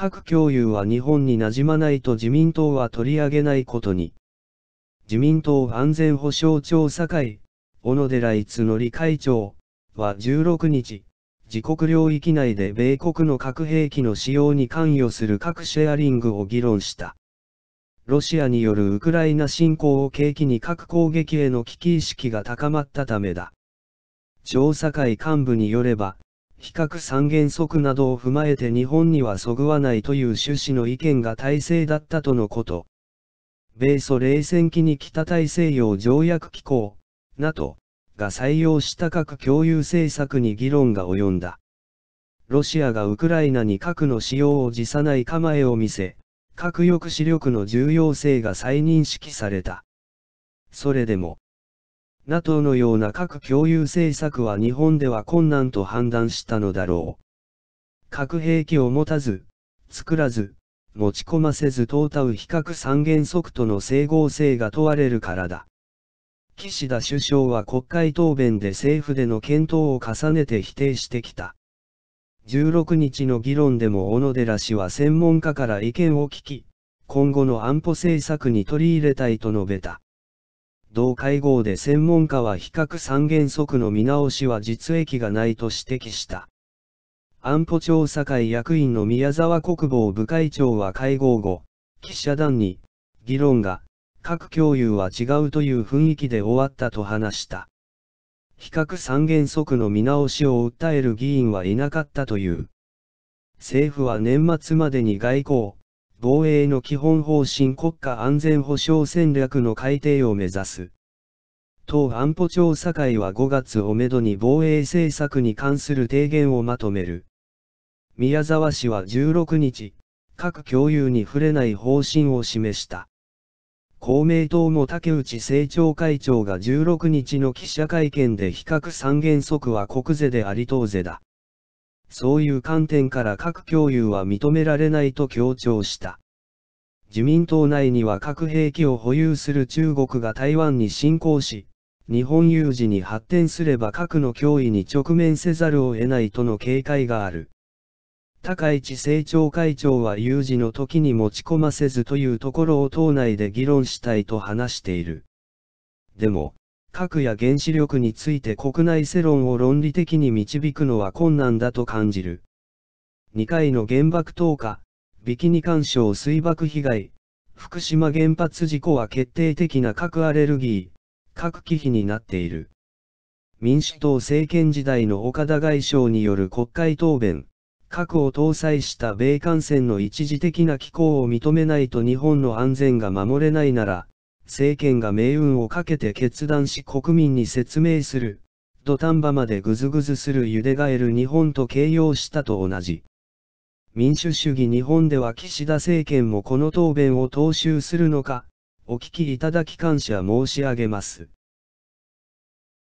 核共有は日本に馴染まないと自民党は取り上げないことに。自民党安全保障調査会、小野寺逸則会長は16日、自国領域内で米国の核兵器の使用に関与する核シェアリングを議論した。ロシアによるウクライナ侵攻を契機に核攻撃への危機意識が高まったためだ。調査会幹部によれば、比較三原則などを踏まえて日本にはそぐわないという趣旨の意見が大勢だったとのこと。米ソ冷戦期に北大西洋条約機構、NATO が採用した核共有政策に議論が及んだ。ロシアがウクライナに核の使用を辞さない構えを見せ、核抑止力の重要性が再認識された。それでも、NATO のような核共有政策は日本では困難と判断したのだろう。核兵器を持たず、作らず、持ち込ませずタう比較三原則との整合性が問われるからだ。岸田首相は国会答弁で政府での検討を重ねて否定してきた。16日の議論でも小野寺氏は専門家から意見を聞き、今後の安保政策に取り入れたいと述べた。同会合で専門家は比較三原則の見直しは実益がないと指摘した。安保調査会役員の宮沢国防部会長は会合後、記者団に、議論が、各共有は違うという雰囲気で終わったと話した。比較三原則の見直しを訴える議員はいなかったという。政府は年末までに外交、防衛の基本方針国家安全保障戦略の改定を目指す。党安保調査会は5月をめどに防衛政策に関する提言をまとめる。宮沢氏は16日、各共有に触れない方針を示した。公明党の竹内政調会長が16日の記者会見で比較三原則は国是であり党是だ。そういう観点から核共有は認められないと強調した。自民党内には核兵器を保有する中国が台湾に侵攻し、日本有事に発展すれば核の脅威に直面せざるを得ないとの警戒がある。高市政調会長は有事の時に持ち込ませずというところを党内で議論したいと話している。でも、核や原子力について国内世論を論理的に導くのは困難だと感じる。2回の原爆投下、ビキニ干渉水爆被害、福島原発事故は決定的な核アレルギー、核忌避になっている。民主党政権時代の岡田外相による国会答弁、核を搭載した米艦船の一時的な機構を認めないと日本の安全が守れないなら、政権が命運をかけて決断し国民に説明する、土壇場までぐずぐずする茹でえる日本と形容したと同じ。民主主義日本では岸田政権もこの答弁を踏襲するのか、お聞きいただき感謝申し上げます。